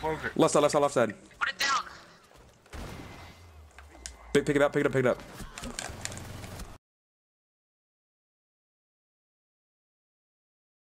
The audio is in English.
closer. Left side, left side, left side. Put it down. Pick, pick it up, pick it up, pick it up.